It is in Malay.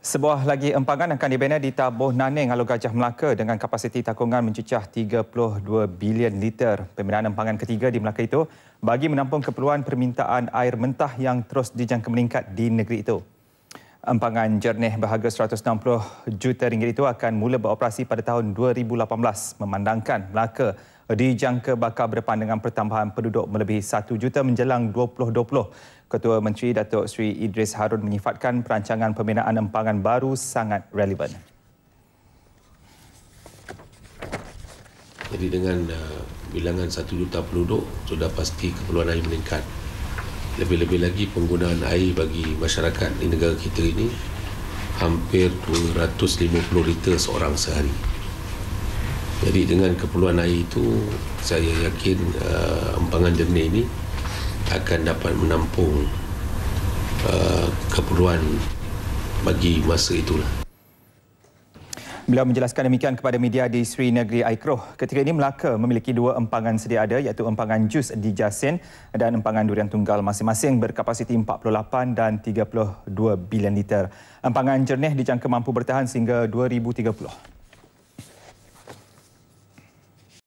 Sebuah lagi empangan akan dibina di Tabuh Naning Alu Gajah Melaka dengan kapasiti takungan mencecah 32 bilion liter. Pembinaan empangan ketiga di Melaka itu bagi menampung keperluan permintaan air mentah yang terus dijangka meningkat di negeri itu. Empangan jernih berharga 160 juta ringgit itu akan mula beroperasi pada tahun 2018 memandangkan Melaka dijangka bakal berpandangan pertambahan penduduk melebihi 1 juta menjelang 2020. Ketua Menteri Datuk Sri Idris Harun menyifatkan perancangan pembinaan empangan baru sangat relevan. Jadi dengan uh, bilangan 1 juta penduduk sudah pasti keperluan air meningkat. Lebih-lebih lagi penggunaan air bagi masyarakat di negara kita ini hampir 250 liter seorang sehari. Jadi dengan keperluan air itu saya yakin uh, empangan jernih ini akan dapat menampung uh, keperluan bagi masa itulah. Beliau menjelaskan demikian kepada media di Sri Negeri Aikroh. Ketika ini Melaka memiliki dua empangan sedia ada iaitu empangan jus di Jasin dan empangan durian tunggal masing-masing berkapasiti 48 dan 32 bilion liter. Empangan jernih dijangka mampu bertahan sehingga 2030.